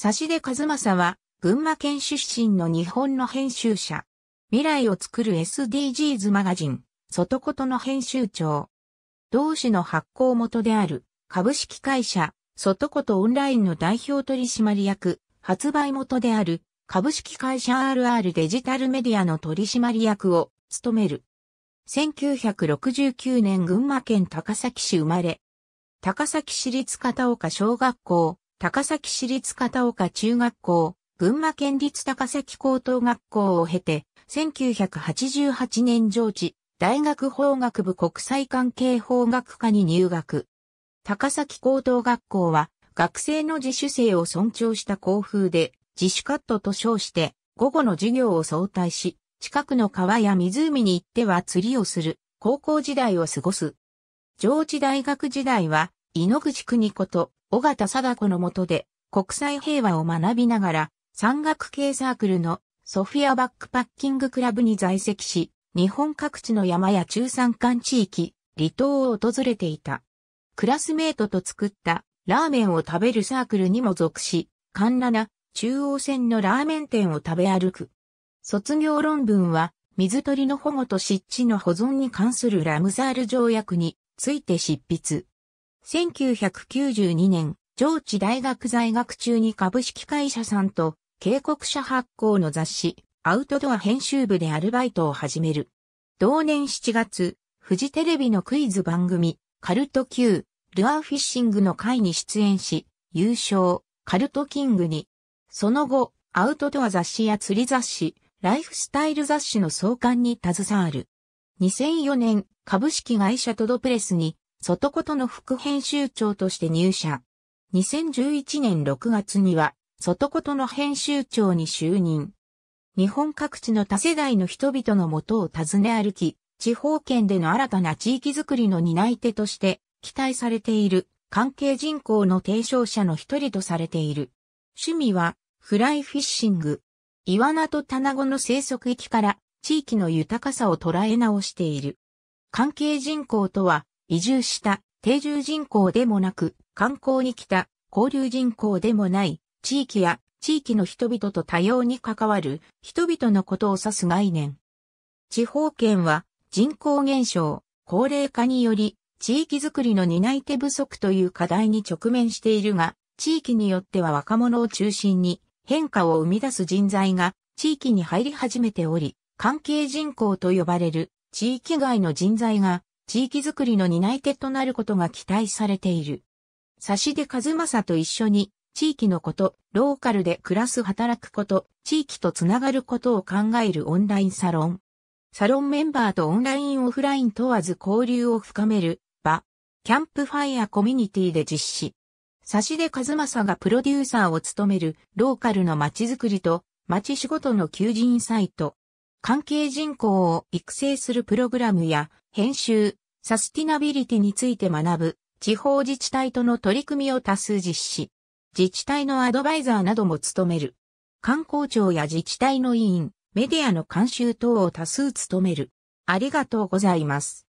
差出和正は、群馬県出身の日本の編集者。未来を作る SDGs マガジン、外ことの編集長。同志の発行元である、株式会社、外ことオンラインの代表取締役、発売元である、株式会社 RR デジタルメディアの取締役を務める。1969年群馬県高崎市生まれ。高崎市立片岡小学校、高崎市立片岡中学校、群馬県立高崎高等学校を経て、1988年上智、大学法学部国際関係法学科に入学。高崎高等学校は、学生の自主性を尊重した校風で、自主カットと称して、午後の授業を早退し、近くの川や湖に行っては釣りをする、高校時代を過ごす。上智大学時代は、井ノ口邦子と尾形貞子の下で国際平和を学びながら山岳系サークルのソフィアバックパッキングクラブに在籍し、日本各地の山や中山間地域、離島を訪れていた。クラスメートと作ったラーメンを食べるサークルにも属し、カンラナ中央線のラーメン店を食べ歩く。卒業論文は水鳥の保護と湿地の保存に関するラムザール条約について執筆。1992年、上智大学在学中に株式会社さんと、警告者発行の雑誌、アウトドア編集部でアルバイトを始める。同年7月、フジテレビのクイズ番組、カルト Q、ルアーフィッシングの会に出演し、優勝、カルトキングに。その後、アウトドア雑誌や釣り雑誌、ライフスタイル雑誌の創刊に携わる。2004年、株式会社トドプレスに外ことの副編集長として入社。2011年6月には、外ことの編集長に就任。日本各地の多世代の人々のもとを訪ね歩き、地方圏での新たな地域づくりの担い手として期待されている関係人口の提唱者の一人とされている。趣味はフライフィッシング。イワナとタナゴの生息域から地域の豊かさを捉え直している。関係人口とは移住した定住人口でもなく、観光に来た交流人口でもない地域や地域の人々と多様に関わる人々のことを指す概念。地方圏は人口減少、高齢化により地域づくりの担い手不足という課題に直面しているが、地域によっては若者を中心に変化を生み出す人材が地域に入り始めており、関係人口と呼ばれる地域外の人材が地域づくりの担い手となることが期待されている。差し出和正と一緒に、地域のこと、ローカルで暮らす働くこと、地域とつながることを考えるオンラインサロン。サロンメンバーとオンラインオフライン問わず交流を深める場、キャンプファイアコミュニティで実施。差し出和正がプロデューサーを務めるローカルの街づくりと街仕事の求人サイト、関係人口を育成するプログラムや編集、サスティナビリティについて学ぶ地方自治体との取り組みを多数実施。自治体のアドバイザーなども務める。観光庁や自治体の委員、メディアの監修等を多数務める。ありがとうございます。